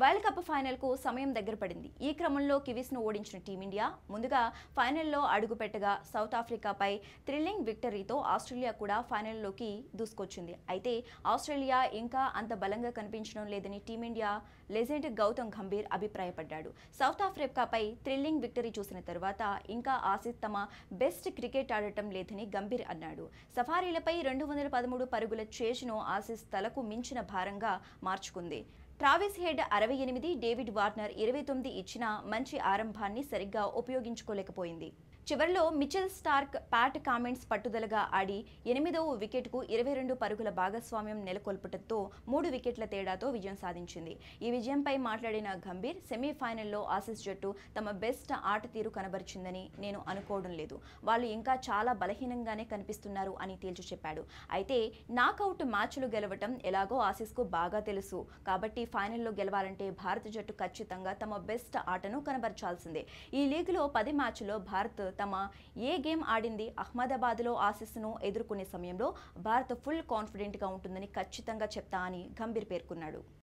world cup final కు సమయం దగ్గర పడింది ఈ క్రమంలో కివీస్ను ఓడించిన టీమిండియా ముందుగా ఫైనల్లో అడుగుపెట్టగా సౌత్ ఆఫ్రికాపై థ్రిల్లింగ్ విక్టరీతో ఆస్ట్రేలియా కూడా ఫైనల్లోకి దూసుకొచ్చింది అయితే ఆస్ట్రేలియా ఇంకా అంత బలంగా కనిపించడం లేదని టీమిండియా లెజెండ్ గౌతమ్ గంభీర్ అభిప్రాయపడ్డాడు సౌత్ ఆఫ్రికాపై థ్రిల్లింగ్ విక్టరీ చూసిన తర్వాత ఇంకా ఆసీస్ తమ బెస్ట్ క్రికెట్ ఆడటం లేదని గంభీర్ అన్నాడు సఫారీలపై రెండు వందల పదమూడు పరుగుల చేజ్ను ఆసిస్ తలకు మించిన భారంగా మార్చుకుంది ట్రావిస్ హెడ్ అరవై ఎనిమిది డేవిడ్ వార్నర్ ఇరవై తొమ్మిది ఇచ్చిన మంచి ఆరంభాన్ని సరిగ్గా ఉపయోగించుకోలేకపోయింది చివరిలో మిచెల్ స్టార్క్ ప్యాట్ కామెంట్స్ పట్టుదలగా ఆడి ఎనిమిదవ వికెట్కు ఇరవై రెండు పరుగుల భాగస్వామ్యం నెలకొల్పటంతో మూడు వికెట్ల తేడాతో విజయం సాధించింది ఈ విజయంపై మాట్లాడిన గంభీర్ సెమీఫైనల్లో ఆసిస్ జట్టు తమ బెస్ట్ ఆట తీరు కనబరిచిందని నేను అనుకోవడం లేదు వాళ్ళు ఇంకా చాలా బలహీనంగానే కనిపిస్తున్నారు అని తేల్చి చెప్పాడు అయితే నాకౌట్ మ్యాచ్లు గెలవటం ఎలాగో ఆసిస్కు బాగా తెలుసు కాబట్టి ఫైనల్లో గెలవాలంటే భారత జట్టు ఖచ్చితంగా తమ బెస్ట్ ఆటను కనబరచాల్సిందే ఈ లీగ్లో పది మ్యాచ్లో భారత్ తమ ఏ గేమ్ ఆడింది అహ్మదాబాద్లో ఆసిస్ను ఎదుర్కొనే సమయంలో భారత్ ఫుల్ కాన్ఫిడెంట్గా ఉంటుందని ఖచ్చితంగా చెప్తా అని గంభీర్ పేర్కొన్నాడు